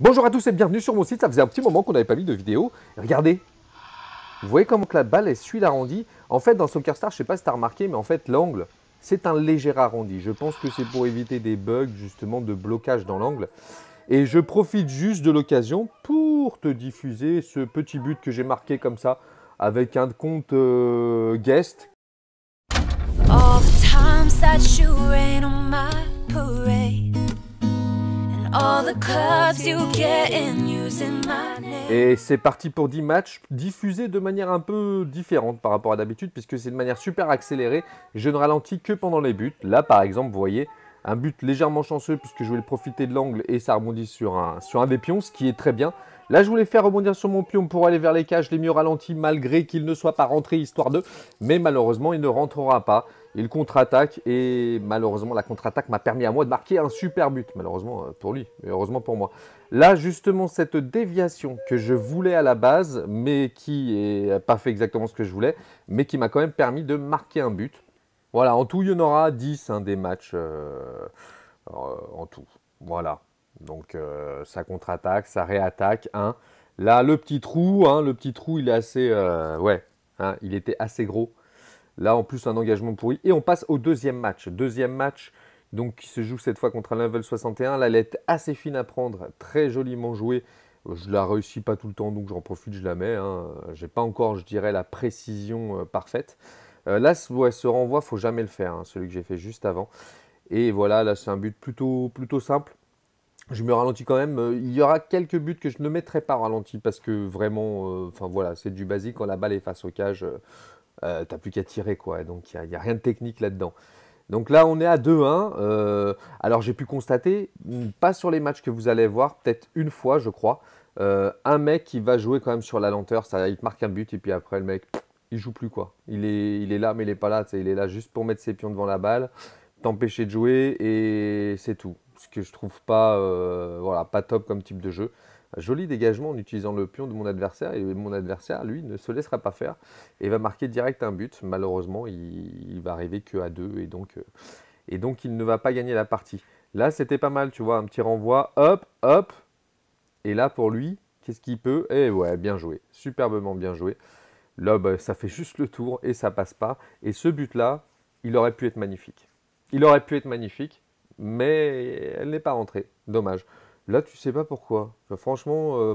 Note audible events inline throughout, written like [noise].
Bonjour à tous et bienvenue sur mon site, ça faisait un petit moment qu'on n'avait pas mis de vidéo. Regardez, vous voyez comment que la balle est suit l'arrondi En fait dans Soccer Star, je ne sais pas si tu as remarqué, mais en fait l'angle, c'est un léger arrondi. Je pense que c'est pour éviter des bugs justement de blocage dans l'angle. Et je profite juste de l'occasion pour te diffuser ce petit but que j'ai marqué comme ça avec un compte euh, guest. Et c'est parti pour 10 matchs diffusés de manière un peu différente par rapport à d'habitude, puisque c'est de manière super accélérée. Je ne ralentis que pendant les buts. Là, par exemple, vous voyez, un but légèrement chanceux, puisque je voulais profiter de l'angle et ça rebondit sur un, sur un des pions, ce qui est très bien. Là, je voulais faire rebondir sur mon pion pour aller vers les cages, les mieux ralentis, malgré qu'il ne soit pas rentré histoire de. Mais malheureusement, il ne rentrera pas. Il contre-attaque et malheureusement, la contre-attaque m'a permis à moi de marquer un super but. Malheureusement euh, pour lui, heureusement pour moi. Là, justement, cette déviation que je voulais à la base, mais qui n'a pas fait exactement ce que je voulais, mais qui m'a quand même permis de marquer un but. Voilà, en tout, il y en aura 10 hein, des matchs euh, en tout. Voilà. Donc euh, ça contre-attaque, ça réattaque. Hein. Là, le petit trou, hein, le petit trou, il est assez. Euh, ouais, hein, il était assez gros. Là, en plus, un engagement pourri. Et on passe au deuxième match. Deuxième match, donc, qui se joue cette fois contre un level 61. La lettre assez fine à prendre, très joliment jouée. Je ne la réussis pas tout le temps, donc j'en profite, je la mets. Hein. J'ai pas encore, je dirais, la précision euh, parfaite. là, ce renvoi, il faut jamais le faire, celui que j'ai fait juste avant. Et voilà, là, c'est un but plutôt, plutôt simple je me ralentis quand même. Euh, il y aura quelques buts que je ne mettrai pas ralenti parce que vraiment, euh, enfin voilà, c'est du basique. Quand la balle est face au cage, tu euh, t'as plus qu'à tirer quoi. Donc il n'y a, rien de technique là-dedans. Donc là, on est à 2-1. alors j'ai pu constater, mm, pas sur les matchs que vous allez voir, peut-être une fois, je crois, un mec qui va jouer quand même sur la lenteur. Ça, il marque un but et puis après le mec, il joue plus quoi. Il est, là mais il n'est pas là. Il est là juste pour mettre ses pions devant la balle, t'empêcher de jouer et c'est tout ce que je trouve pas, euh, voilà, pas top comme type de jeu. Joli dégagement en utilisant le pion de mon adversaire et mon adversaire, lui, ne se laissera pas faire et va marquer direct un but. Malheureusement, il, va arriver que à deux et donc, euh, et donc il ne va pas gagner la partie. Là, c'était pas mal, tu vois, un petit renvoi, hop, hop. Et là, pour lui, qu'est-ce qu'il peut Eh ouais, bien joué, superbement bien joué. Là, bah, ça fait juste le tour et ça passe pas. Et ce but-là, il aurait pu être magnifique. Il aurait pu être magnifique mais elle n'est pas rentrée. Dommage. Là, tu sais pas pourquoi. franchement, euh,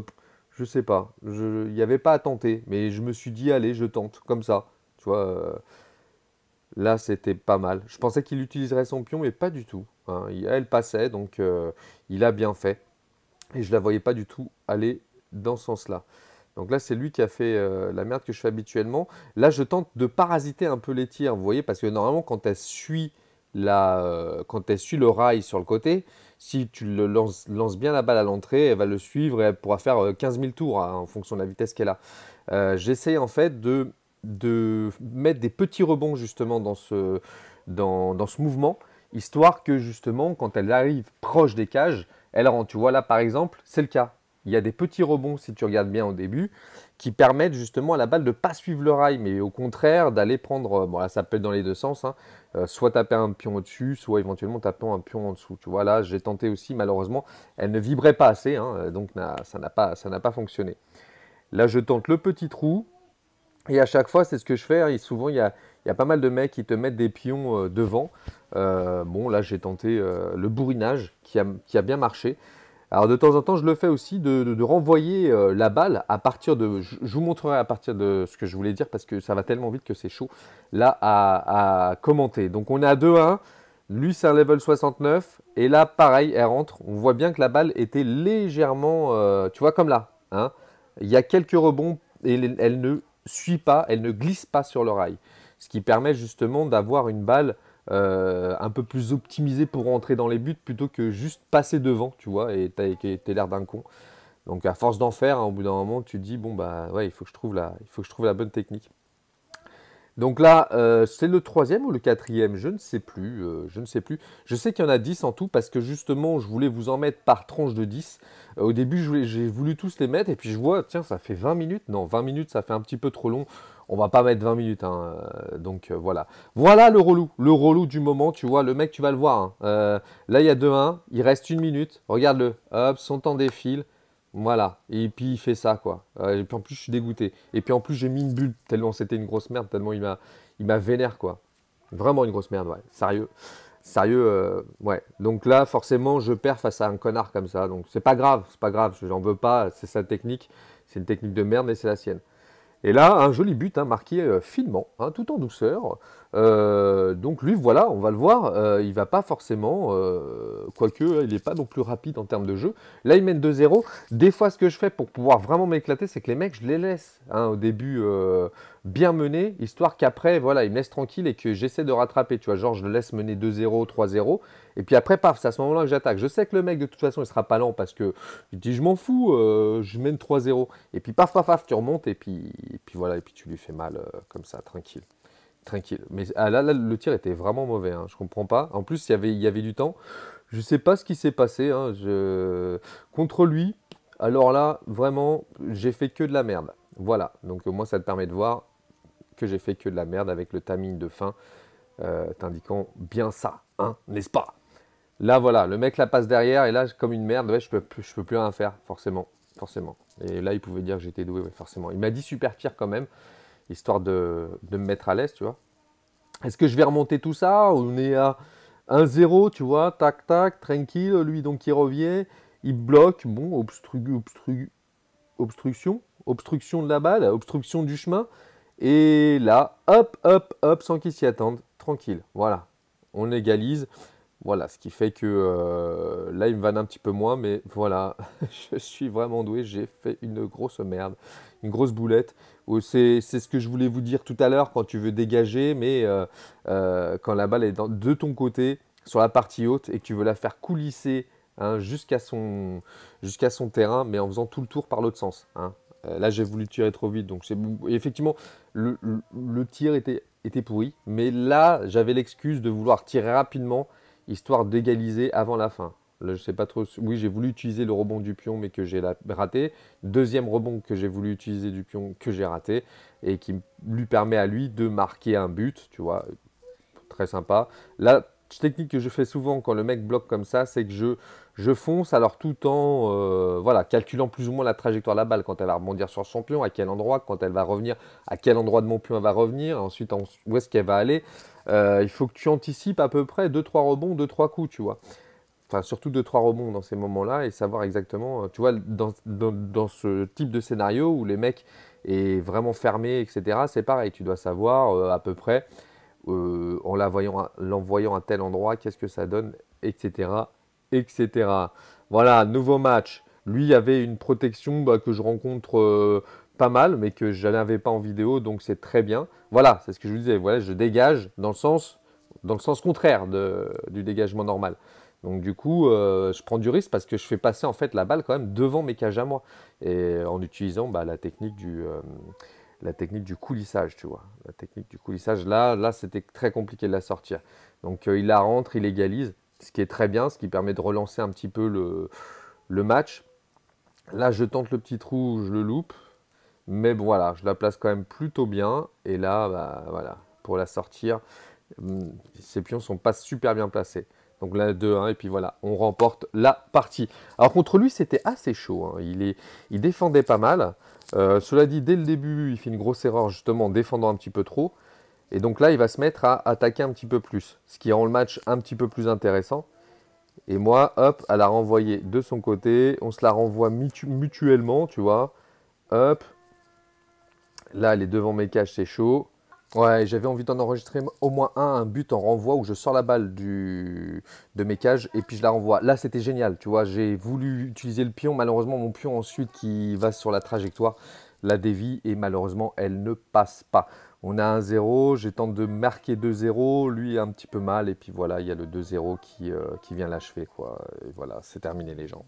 je sais pas. Il n'y avait pas à tenter, mais je me suis dit, allez, je tente, comme ça. Tu vois, euh, là, c'était pas mal. Je pensais qu'il utiliserait son pion, mais pas du tout. Hein. elle passait, donc euh, il a bien fait. Et je la voyais pas du tout aller dans ce sens-là. Donc là, c'est lui qui a fait la merde que je fais habituellement. Là, je tente de parasiter un peu les tirs, vous voyez, parce que normalement, quand elle suit la, euh, quand elle suit le rail sur le côté, si tu le lances, bien la balle à l'entrée, elle va le suivre et elle pourra faire 15 euh, 000 tours hein, en fonction de la vitesse qu'elle a. Euh, J'essaie en fait de, mettre des petits rebonds justement dans ce, dans, dans ce mouvement, histoire que justement quand elle arrive proche des cages, elle rentre. Tu vois là par exemple, c'est le cas. Il y a des petits rebonds, si tu regardes bien au début, qui permettent justement à la balle de ne pas suivre le rail, mais au contraire d'aller prendre, euh, bon ça peut être dans les deux sens, hein, euh, soit taper un pion au-dessus, soit éventuellement taper un pion en dessous. Tu vois, là j'ai tenté aussi, malheureusement, elle ne vibrait pas assez, hein, euh, donc ça n'a pas, fonctionné. Là je tente le petit trou, et à chaque fois c'est ce que je fais, hein, souvent il y a, pas mal de mecs qui te mettent des pions devant. bon, là, j'ai tenté le bourrinage qui a, bien marché. Alors de temps en temps, je le fais aussi de, renvoyer euh, la balle à partir de. Je, vous montrerai à partir de ce que je voulais dire parce que ça va tellement vite que c'est chaud là à, commenter. Donc on est à 2-1. Lui, c'est un level 69. Et là, pareil, elle rentre. On voit bien que la balle était légèrement. Euh, tu vois, comme là. Hein Il y a quelques rebonds et elle, elle ne suit pas, elle ne glisse pas sur le rail. Ce qui permet justement d'avoir une balle euh, un peu plus optimisé pour rentrer dans les buts plutôt que juste passer devant, tu vois, et t'as l'air d'un con. Donc à force d'en faire, hein, au bout d'un moment, tu te dis bon bah ouais, il faut que je trouve la, il faut que je trouve la bonne technique. Donc là, euh, c'est le troisième ou le quatrième, je ne sais plus, euh, je ne sais plus. Je sais qu'il y en a dix en tout parce que justement, je voulais vous en mettre par tranche de dix. au début, j'ai voulu tous les mettre et puis je vois, tiens, ça fait 20 minutes. Non, 20 minutes, ça fait un petit peu trop long. On va pas mettre 20 minutes, hein, euh, donc euh, voilà. Voilà le relou, le relou du moment, tu vois, le mec, tu vas le voir. Hein. Euh, là, il y a 2-1, il reste une minute, regarde-le, hop, son temps défile, voilà. Et puis il fait ça, quoi. et puis en plus, je suis dégoûté. Et puis en plus, j'ai mis une bulle, tellement c'était une grosse merde, tellement il m'a, il vénère, quoi. Vraiment une grosse merde, ouais, sérieux. Sérieux, ouais. Donc là, forcément, je perds face à un connard comme ça. Donc c'est pas grave, c'est pas grave, j'en veux pas, c'est sa technique. C'est une technique de merde mais c'est la sienne. Et là, un joli but hein, marqué euh, finement, hein, tout en douceur, euh, donc lui, voilà, on va le voir, euh, il va pas forcément, euh, quoique il n'est pas non plus rapide en termes de jeu. Là, il mène 2-0. Des fois, ce que je fais pour pouvoir vraiment m'éclater, c'est que les mecs, je les laisse hein, au début bien menés, histoire qu'après, voilà, ils me laissent tranquille et que j'essaie de rattraper. Tu vois, genre, je le laisse mener 2-0, 3-0. Et puis après, paf, c'est à ce moment-là que j'attaque. Je sais que le mec, de toute façon, il sera pas lent parce que je dis je m'en fous, je mène 3-0. Et puis paf, paf, paf, tu remontes et puis voilà, et puis tu lui fais mal comme ça, tranquille tranquille. Mais ah, là, le tir était vraiment mauvais. je hein. Je comprends pas. En plus, il y avait du temps. Je sais pas ce qui s'est passé. Hein. Contre lui, alors là, vraiment, j'ai fait que de la merde. Voilà. Donc, moi, ça te permet de voir que j'ai fait que de la merde avec le timing de fin, euh, t'indiquant bien ça, hein, n'est-ce pas Là, voilà, le mec la passe derrière et là, comme une merde, je peux, je peux plus rien faire, forcément, forcément. Et là, il pouvait dire que j'étais doué, forcément. Il m'a dit super pire quand même histoire de, me mettre à l'aise, tu vois. Est-ce que je vais remonter tout ça On est à 1-0, tu vois, tac, tac, tranquille, lui donc il revient, il bloque, bon, obstruction, obstruction de la balle, obstruction du chemin, et là, hop, hop, hop, sans qu'ils s'y attendent, tranquille, voilà, on égalise. Voilà, ce qui fait que euh, là, il me vanne un petit peu moins, mais voilà, [laughs] je suis vraiment doué, j'ai fait une grosse merde, une grosse boulette. C'est ce que je voulais vous dire tout à l'heure quand tu veux dégager, mais euh, euh, quand la balle est de ton côté, sur la partie haute, et que tu veux la faire coulisser hein, jusqu'à son, son terrain, mais en faisant tout le tour par l'autre sens. Hein. là, j'ai voulu tirer trop vite, donc c'est effectivement, le, tir était, était pourri, mais là, j'avais l'excuse de vouloir tirer rapidement histoire d'égaliser avant la fin. Là, je sais pas trop. Oui, j'ai voulu utiliser le rebond du pion, mais que j'ai raté. Deuxième rebond que j'ai voulu utiliser du pion, que j'ai raté, et qui lui permet à lui de marquer un but, tu vois. Très sympa. La technique que je fais souvent quand le mec bloque comme ça, c'est que je, je fonce, alors tout en euh, voilà, calculant plus ou moins la trajectoire de la balle, quand elle va rebondir sur son pion, à quel endroit, quand elle va revenir, à quel endroit de mon pion elle va revenir, ensuite où est-ce qu'elle va aller. Euh, il faut que tu anticipes à peu près 2-3 rebonds, 2-3 coups, tu vois. Enfin, surtout 2-3 rebonds dans ces moments-là et savoir exactement, euh, tu vois, dans, ce type de scénario où les mecs est vraiment fermé, etc., c'est pareil, tu dois savoir euh, à peu près, en l'envoyant à tel endroit, qu'est-ce que ça donne, etc., etc. Voilà, nouveau match. Lui avait une protection bah, que je rencontre pas mal, mais que je n'avais pas en vidéo, donc c'est très bien. Voilà, c'est ce que je vous disais. Voilà, je dégage dans le sens, dans le sens contraire de, du dégagement normal. Donc du coup, euh, je prends du risque parce que je fais passer en fait la balle quand même devant mes cages à moi et euh, en utilisant bah, la technique du euh, la technique du coulissage, tu vois. La technique du coulissage, là, là c'était très compliqué de la sortir. Donc il la rentre, il égalise, ce qui est très bien, ce qui permet de relancer un petit peu le, le match. Là, je tente le petit trou, je le loupe, mais voilà, je la place quand même plutôt bien. Et là, bah, voilà, pour la sortir, hmm, ses pions ne sont pas super bien placés. Donc là, 2-1, et puis voilà, on remporte la partie. Alors contre lui, c'était assez chaud. Hein. Il, est, il défendait pas mal. Euh, cela dit, dès le début, il fait une grosse erreur, justement, en défendant un petit peu trop. Et donc là, il va se mettre à attaquer un petit peu plus, ce qui rend le match un petit peu plus intéressant. Et moi, hop, à la renvoyer de son côté. On se la renvoie mutuellement, tu vois. Hop, Là, les devant mes cages, c'est chaud. Ouais, j'avais envie d'en enregistrer au moins un, un but en renvoi où je sors la balle de mes cages et puis je la renvoie. Là, c'était génial, tu vois. J'ai voulu utiliser le pion. Malheureusement, mon pion ensuite qui va sur la trajectoire la dévie et malheureusement elle ne passe pas. On a un 0, j'ai tenté de marquer 2-0, lui un petit peu mal, et puis voilà, il y a le 2-0 qui, euh, qui, vient l'achever, quoi. Et voilà, c'est terminé les gens.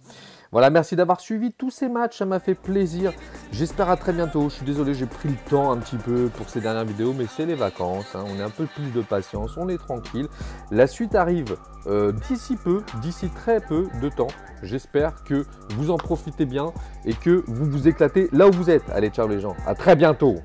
Voilà, merci d'avoir suivi tous ces matchs, ça m'a fait plaisir. J'espère à très bientôt, je suis désolé, j'ai pris le temps un petit peu pour ces dernières vidéos, mais c'est les vacances, hein. on a un peu plus de patience, on est tranquille. La suite arrive euh, d'ici peu, d'ici très peu de temps. J'espère que vous en profitez bien et que vous vous éclatez là où vous êtes. Allez, ciao les gens. À très bientôt.